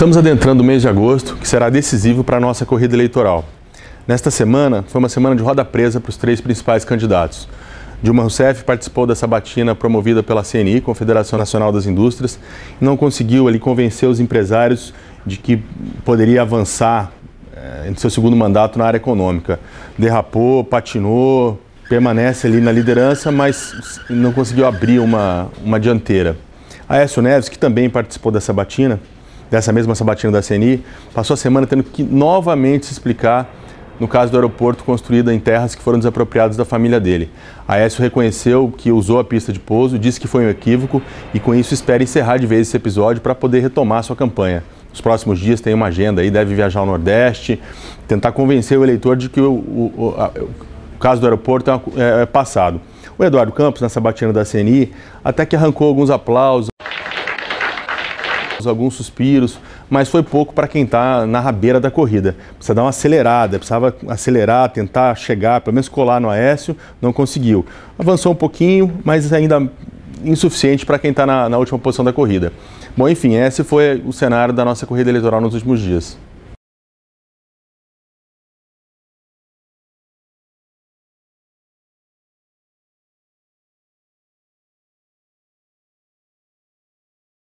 Estamos adentrando o mês de agosto, que será decisivo para a nossa corrida eleitoral. Nesta semana, foi uma semana de roda presa para os três principais candidatos. Dilma Rousseff participou dessa batina promovida pela CNI, Confederação Nacional das Indústrias, e não conseguiu ali convencer os empresários de que poderia avançar eh, em seu segundo mandato na área econômica. Derrapou, patinou, permanece ali na liderança, mas não conseguiu abrir uma, uma dianteira. Aécio Neves, que também participou dessa batina dessa mesma sabatina da CNI, passou a semana tendo que novamente se explicar no caso do aeroporto construído em terras que foram desapropriadas da família dele. Aécio reconheceu que usou a pista de pouso, disse que foi um equívoco e com isso espera encerrar de vez esse episódio para poder retomar sua campanha. Nos próximos dias tem uma agenda aí, deve viajar ao Nordeste, tentar convencer o eleitor de que o, o, a, o caso do aeroporto é, é, é passado. O Eduardo Campos, na sabatina da CNI, até que arrancou alguns aplausos, alguns suspiros, mas foi pouco para quem está na rabeira da corrida. Precisa dar uma acelerada, precisava acelerar, tentar chegar, pelo menos colar no Aécio, não conseguiu. Avançou um pouquinho, mas ainda insuficiente para quem está na, na última posição da corrida. Bom, enfim, esse foi o cenário da nossa corrida eleitoral nos últimos dias.